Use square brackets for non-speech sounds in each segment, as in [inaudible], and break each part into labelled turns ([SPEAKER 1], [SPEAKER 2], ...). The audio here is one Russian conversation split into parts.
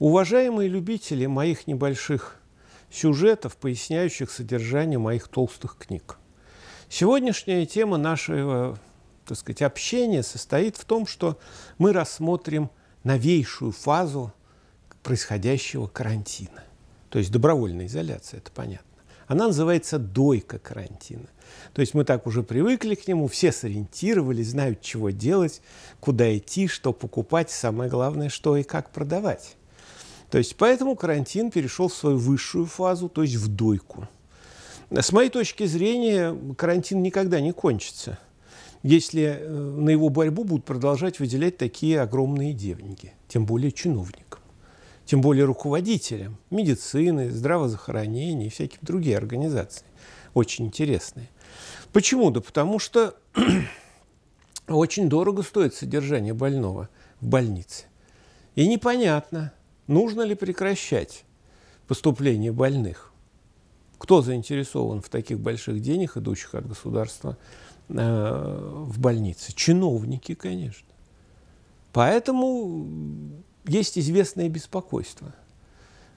[SPEAKER 1] Уважаемые любители моих небольших сюжетов, поясняющих содержание моих толстых книг. Сегодняшняя тема нашего так сказать, общения состоит в том, что мы рассмотрим новейшую фазу происходящего карантина. То есть добровольная изоляция, это понятно. Она называется дойка карантина. То есть мы так уже привыкли к нему, все сориентировались, знают, чего делать, куда идти, что покупать, самое главное, что и как продавать. То есть поэтому карантин перешел в свою высшую фазу, то есть в дойку. С моей точки зрения, карантин никогда не кончится, если э, на его борьбу будут продолжать выделять такие огромные деньги, тем более чиновникам, тем более руководителям медицины, здравоохранения и всяких других организаций. Очень интересные. Почему? Да потому что [clears throat] очень дорого стоит содержание больного в больнице. И непонятно, Нужно ли прекращать поступление больных? Кто заинтересован в таких больших денег, идущих от государства э, в больницы? Чиновники, конечно. Поэтому есть известное беспокойство.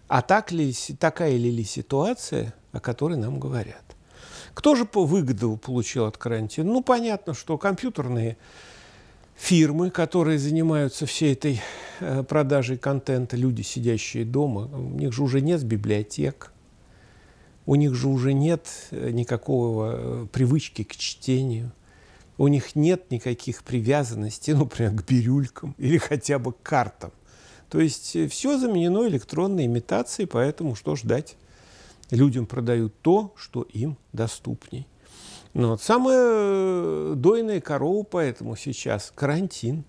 [SPEAKER 1] А так ли, такая ли, ситуация, о которой нам говорят? Кто же выгоду получил от карантина? Ну, понятно, что компьютерные фирмы, которые занимаются всей этой э, продажей контента, люди, сидящие дома, у них же уже нет библиотек, у них же уже нет э, никакого э, привычки к чтению, у них нет никаких привязанностей, [laughs] ну, прям к бирюлькам или хотя бы к картам. То есть все заменено электронной имитацией, поэтому что ждать? Людям продают то, что им доступней. Но ну, вот самая э, дойная корова поэтому сейчас карантин.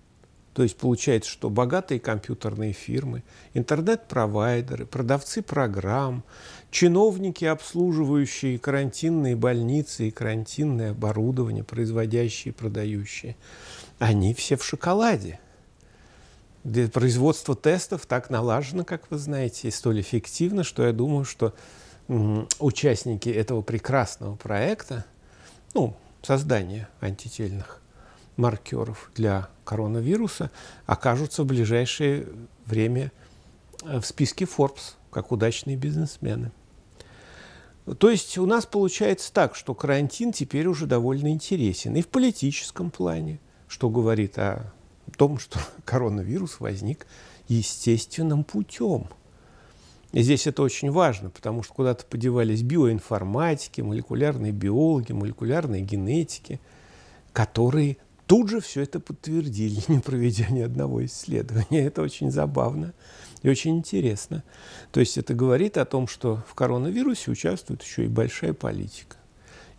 [SPEAKER 1] То есть получается, что богатые компьютерные фирмы, интернет-провайдеры, продавцы программ, чиновники, обслуживающие карантинные больницы и карантинное оборудование, производящие и продающие, они все в шоколаде. Для производства тестов так налажено, как вы знаете, и столь эффективно, что я думаю, что участники этого прекрасного проекта – ну, создание антительных маркеров для коронавируса окажутся в ближайшее время э, в списке Forbes как удачные бизнесмены. То есть у нас получается так, что карантин теперь уже довольно интересен и в политическом плане, что говорит о том, что [laughs] коронавирус возник естественным путем – и здесь это очень важно, потому что куда-то подевались биоинформатики, молекулярные биологи, молекулярные генетики, которые тут же все это подтвердили, [laughs] не проведя ни одного исследования. Это очень забавно и очень интересно. То есть это говорит о том, что в коронавирусе участвует еще и большая политика.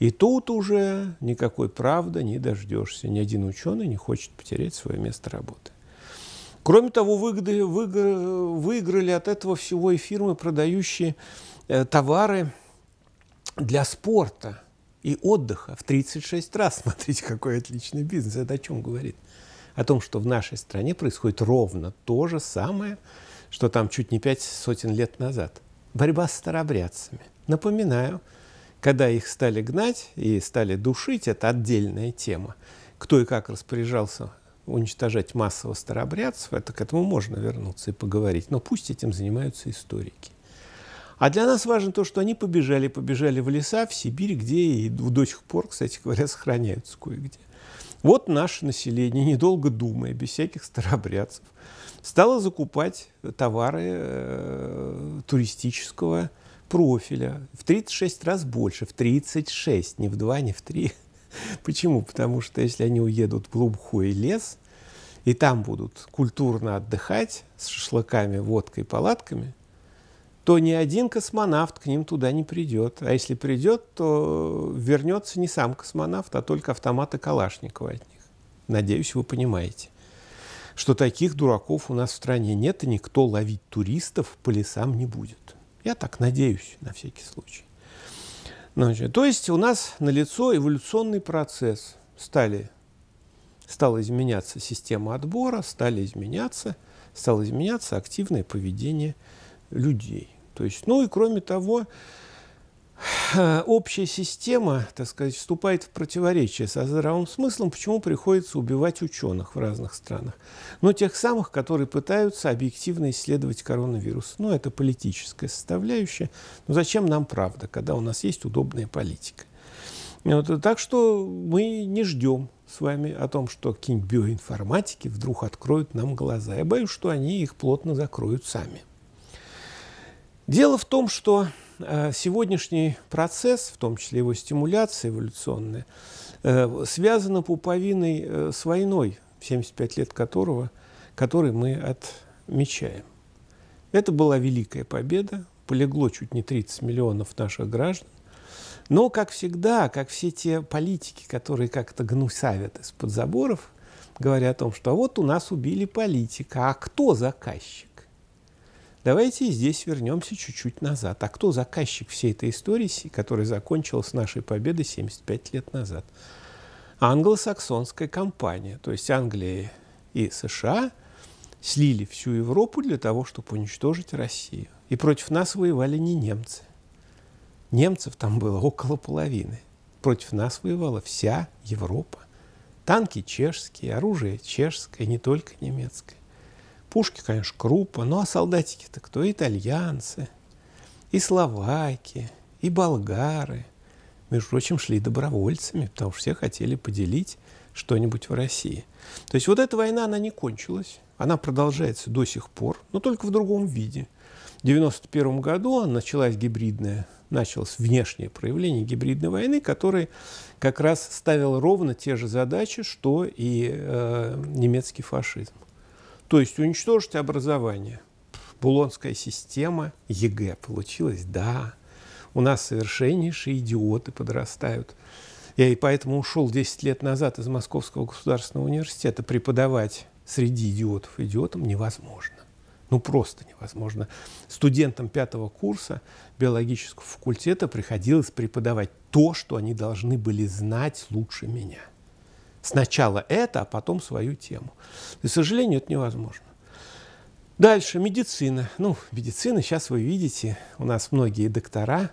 [SPEAKER 1] И тут уже никакой правды не дождешься. Ни один ученый не хочет потерять свое место работы. Кроме того, выгоды, выиграли от этого всего и фирмы, продающие э, товары для спорта и отдыха в 36 раз. [laughs] Смотрите, какой отличный бизнес. Это о чем говорит? О том, что в нашей стране происходит ровно то же самое, что там чуть не пять сотен лет назад. Борьба с старобрядцами. Напоминаю, когда их стали гнать и стали душить, это отдельная тема. Кто и как распоряжался уничтожать массово старообрядцев, это к этому можно вернуться и поговорить. Но пусть этим занимаются историки. А для нас важно то, что они побежали, побежали в леса, в Сибирь, где и до сих пор, кстати говоря, [laughs] сохраняются кое-где. Вот наше население, недолго думая, без всяких старобрядцев, стало закупать товары э, туристического профиля в 36 раз больше, в 36, не в 2, не в 3. [laughs] Почему? Потому что если они уедут в глубокий лес, и там будут культурно отдыхать с шашлыками, водкой, палатками, то ни один космонавт к ним туда не придет. А если придет, то вернется не сам космонавт, а только автоматы Калашникова от них. Надеюсь, вы понимаете, что таких дураков у нас в стране нет, и никто ловить туристов по лесам не будет. Я так надеюсь, на всякий случай. Ну, значит, то есть у нас налицо эволюционный процесс. Стали стала изменяться система отбора, стали изменяться, стало изменяться активное поведение людей. То есть, ну и кроме того, общая система, так сказать, вступает в противоречие со здравым смыслом, почему приходится убивать ученых в разных странах. Но тех самых, которые пытаются объективно исследовать коронавирус. Ну, это политическая составляющая. Но зачем нам правда, когда у нас есть удобная политика? Вот, так что мы не ждем с вами о том, что какие биоинформатики вдруг откроют нам глаза. Я боюсь, что они их плотно закроют сами. Дело в том, что э, сегодняшний процесс, в том числе его стимуляция эволюционная, э, связана пуповиной э, с войной, 75 лет которого, который мы отмечаем. Это была великая победа, полегло чуть не 30 миллионов наших граждан, но, как всегда, как все те политики, которые как-то гнусавят из-под заборов, говоря о том, что вот у нас убили политика, а кто заказчик? Давайте здесь вернемся чуть-чуть назад. А кто заказчик всей этой истории, которая закончилась нашей победой 75 лет назад? Англосаксонская компания, то есть Англия и США слили всю Европу для того, чтобы уничтожить Россию. И против нас воевали не немцы. Немцев там было около половины. Против нас воевала вся Европа. Танки чешские, оружие чешское, не только немецкое. Пушки, конечно, крупа, ну а солдатики-то кто? итальянцы, и словаки, и болгары. Между прочим, шли добровольцами, потому что все хотели поделить что-нибудь в России. То есть вот эта война, она не кончилась, она продолжается до сих пор, но только в другом виде – 1991 году началась гибридная, началось внешнее проявление гибридной войны, который как раз ставил ровно те же задачи, что и э, немецкий фашизм. То есть уничтожить образование. Булонская система ЕГЭ получилась, да. У нас совершеннейшие идиоты подрастают. Я и поэтому ушел 10 лет назад из Московского государственного университета преподавать среди идиотов идиотам невозможно. Ну, просто невозможно. Студентам пятого курса биологического факультета приходилось преподавать то, что они должны были знать лучше меня. Сначала это, а потом свою тему. И, к сожалению, это невозможно. Дальше медицина. Ну, медицина, сейчас вы видите, у нас многие доктора,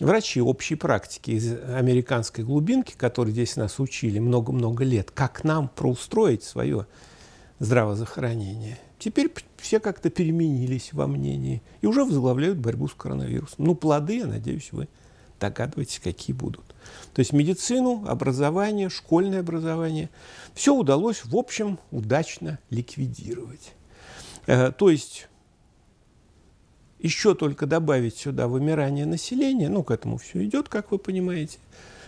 [SPEAKER 1] врачи общей практики из американской глубинки, которые здесь нас учили много-много лет, как нам проустроить свое здравоохранение. Теперь все как-то переменились во мнении и уже возглавляют борьбу с коронавирусом. Ну, плоды, я надеюсь, вы догадываетесь, какие будут. То есть медицину, образование, школьное образование, все удалось, в общем, удачно ликвидировать. Э, то есть еще только добавить сюда вымирание населения, ну, к этому все идет, как вы понимаете,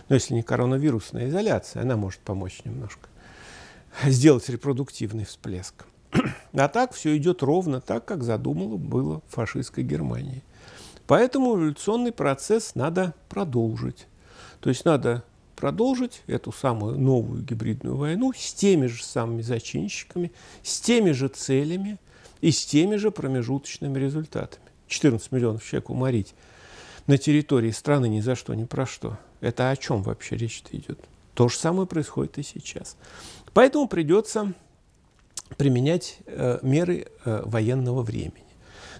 [SPEAKER 1] но если не коронавирусная изоляция, она может помочь немножко сделать репродуктивный всплеск. А так все идет ровно так, как задумала было фашистской Германии. Поэтому эволюционный процесс надо продолжить. То есть надо продолжить эту самую новую гибридную войну с теми же самыми зачинщиками, с теми же целями и с теми же промежуточными результатами. 14 миллионов человек уморить на территории страны ни за что, ни про что. Это о чем вообще речь-то идет? То же самое происходит и сейчас. Поэтому придется применять э, меры э, военного времени.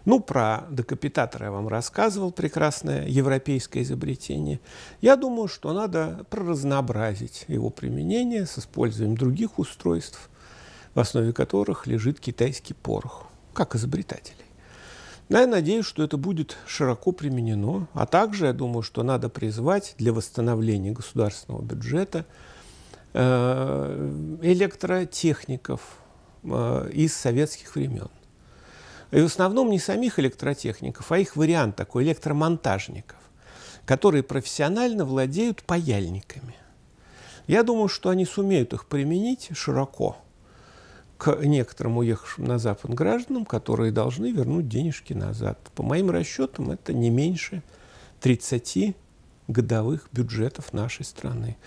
[SPEAKER 1] Ну, про декапитатор я вам рассказывал, прекрасное европейское изобретение. Я думаю, что надо проразнообразить его применение с использованием других устройств, в основе которых лежит китайский порох, как изобретателей. Но я надеюсь, что это будет широко применено, а также я думаю, что надо призвать для восстановления государственного бюджета э, электротехников, Э, из советских времен. И в основном не самих электротехников, а их вариант такой, электромонтажников, которые профессионально владеют паяльниками. Я думаю, что они сумеют их применить широко к некоторым уехавшим на Запад гражданам, которые должны вернуть денежки назад. По моим расчетам, это не меньше 30 годовых бюджетов нашей страны.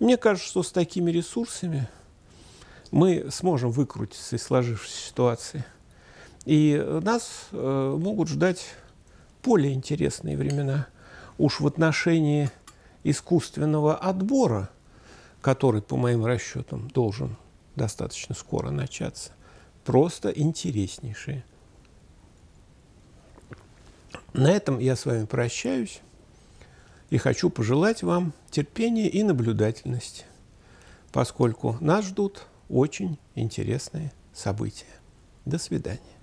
[SPEAKER 1] И мне кажется, что с такими ресурсами мы сможем выкрутиться из сложившейся ситуации. И нас э, могут ждать более интересные времена. Уж в отношении искусственного отбора, который, по моим расчетам, должен достаточно скоро начаться, просто интереснейшие. На этом я с вами прощаюсь и хочу пожелать вам терпения и наблюдательности, поскольку нас ждут очень интересные события. До свидания.